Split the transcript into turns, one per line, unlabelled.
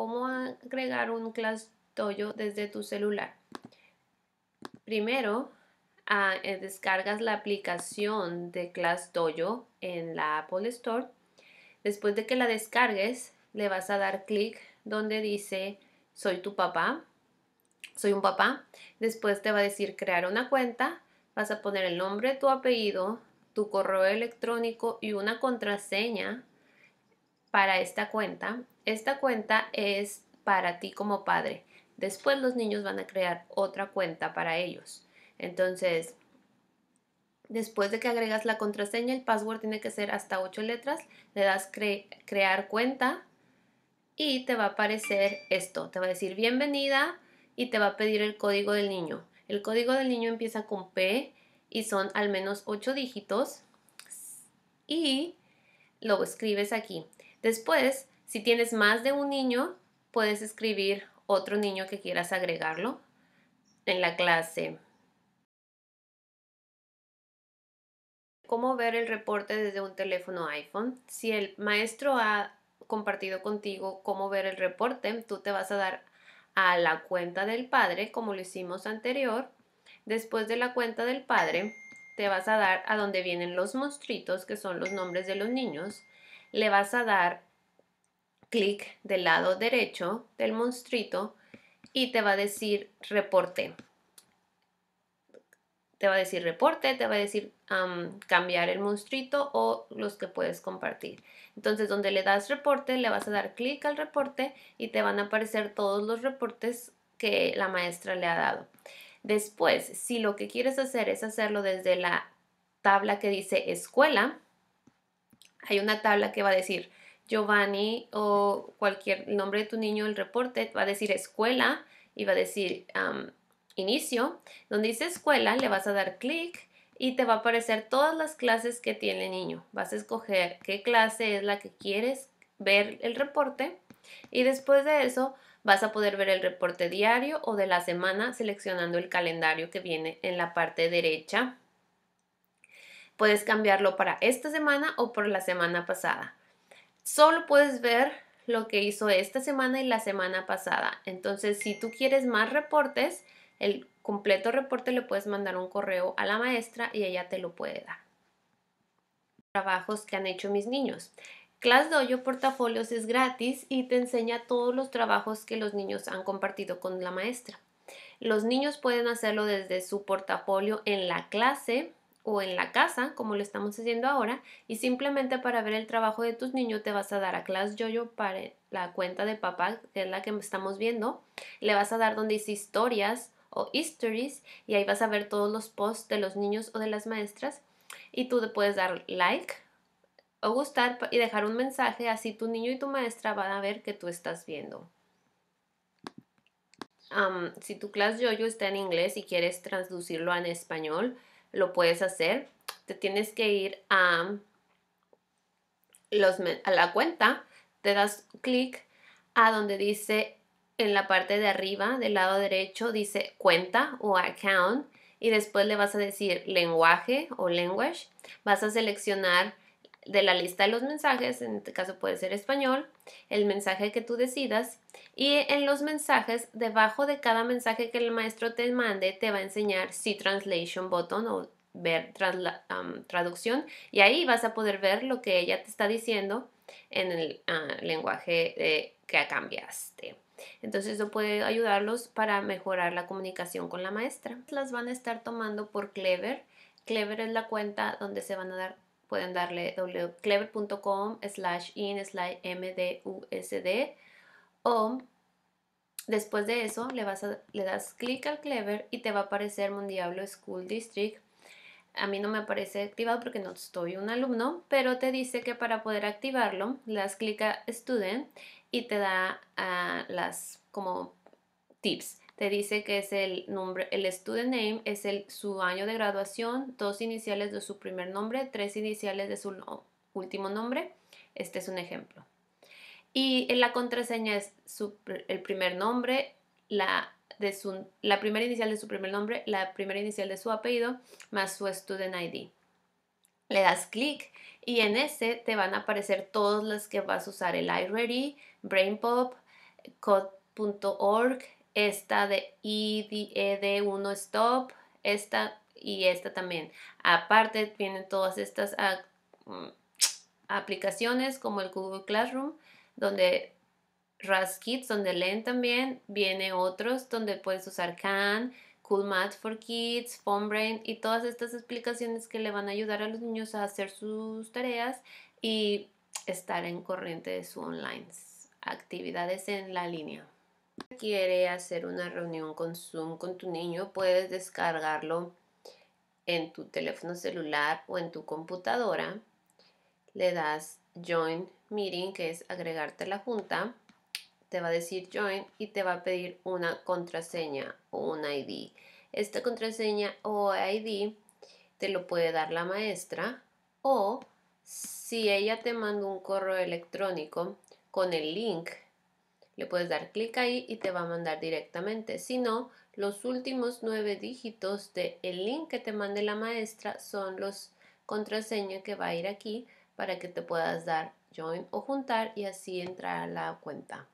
cómo agregar un Classdojo desde tu celular. Primero, ah, eh, descargas la aplicación de Classdojo en la Apple Store. Después de que la descargues, le vas a dar clic donde dice soy tu papá, soy un papá. Después te va a decir crear una cuenta, vas a poner el nombre, tu apellido, tu correo electrónico y una contraseña para esta cuenta. Esta cuenta es para ti como padre. Después los niños van a crear otra cuenta para ellos. Entonces, después de que agregas la contraseña, el password tiene que ser hasta 8 letras. Le das crear cuenta y te va a aparecer esto. Te va a decir bienvenida y te va a pedir el código del niño. El código del niño empieza con P y son al menos 8 dígitos y lo escribes aquí. Después, si tienes más de un niño, puedes escribir otro niño que quieras agregarlo en la clase. ¿Cómo ver el reporte desde un teléfono iPhone? Si el maestro ha compartido contigo cómo ver el reporte, tú te vas a dar a la cuenta del padre, como lo hicimos anterior. Después de la cuenta del padre, te vas a dar a donde vienen los monstruitos, que son los nombres de los niños le vas a dar clic del lado derecho del monstruito y te va a decir reporte. Te va a decir reporte, te va a decir cambiar el monstruito o los que puedes compartir. Entonces, donde le das reporte, le vas a dar clic al reporte y te van a aparecer todos los reportes que la maestra le ha dado. Después, si lo que quieres hacer es hacerlo desde la tabla que dice escuela, hay una tabla que va a decir Giovanni o cualquier nombre de tu niño, el reporte va a decir escuela y va a decir inicio. Donde dice escuela le vas a dar clic y te va a aparecer todas las clases que tiene el niño. Vas a escoger qué clase es la que quieres ver el reporte y después de eso vas a poder ver el reporte diario o de la semana seleccionando el calendario que viene en la parte derecha Puedes cambiarlo para esta semana o por la semana pasada. Solo puedes ver lo que hizo esta semana y la semana pasada. Entonces, si tú quieres más reportes, el completo reporte le puedes mandar un correo a la maestra y ella te lo puede dar. Trabajos que han hecho mis niños. Class Dojo Portafolios es gratis y te enseña todos los trabajos que los niños han compartido con la maestra. Los niños pueden hacerlo desde su portafolio en la clase o en la casa, como lo estamos haciendo ahora, y simplemente para ver el trabajo de tus niños te vas a dar a Class yo para la cuenta de papá, que es la que estamos viendo, le vas a dar donde dice historias o histories y ahí vas a ver todos los posts de los niños o de las maestras y tú te puedes dar like o gustar y dejar un mensaje, así tu niño y tu maestra van a ver que tú estás viendo. si tu clase yo está en inglés y quieres traducirlo en español, lo puedes hacer. Te tienes que ir a, los, a la cuenta, te das clic a donde dice en la parte de arriba del lado derecho, dice cuenta o account y después le vas a decir lenguaje o language. Vas a seleccionar de la lista de los mensajes, en este caso puede ser español, el mensaje que tú decidas y en los mensajes, debajo de cada mensaje que el maestro te mande, te va a enseñar si translation button o ver traducción. Y ahí vas a poder ver lo que ella te está diciendo en el ah, lenguaje eh, que cambiaste. Entonces eso puede ayudarlos para mejorar la comunicación con la maestra. Las van a estar tomando por Clever. Clever es la cuenta donde se van a dar, pueden darle clever.com slash in slash mdusd o Después de eso le, das clic al Clever y te va a aparecer Mundiablo School District. A mí no me aparece activado porque no estoy un alumno, pero te dice que para poder activarlo le das clic a Student y te da las como tips. Te dice que es el nombre, el student name es el, su año de graduación, dos iniciales de su primer nombre, tres iniciales de su último nombre. Este es un ejemplo. Y en la contraseña es el primer nombre, la, de su, la primera inicial de su primer nombre, la primera inicial de su apellido, más su student ID. Le das clic y en ese te van a aparecer todas las que vas a usar, el iReady, BrainPop, Code.org, esta de ided 1 e, Stop, esta y esta también. Aparte vienen todas estas ah, mm, aplicaciones como el Google Classroom, donde Kids, donde leen también, viene otros donde puedes usar Can, Cool Math for Kids, Phone Brain y todas estas explicaciones que le van a ayudar a los niños a hacer sus tareas y estar en corriente de su online, actividades en la línea. Si quiere hacer una reunión con Zoom con tu niño, puedes descargarlo en tu teléfono celular o en tu computadora. Le das Join miren que es agregarte la junta, te va a decir join y te va a pedir una contraseña o un ID. Esta contraseña o ID te lo puede dar la maestra o si ella te manda un correo electrónico con el link, le puedes dar clic ahí y te va a mandar directamente. Si no, los últimos nueve dígitos del el link que te mande la maestra son los contraseña que va a ir aquí para que te puedas dar join o juntar y así entrar a la cuenta.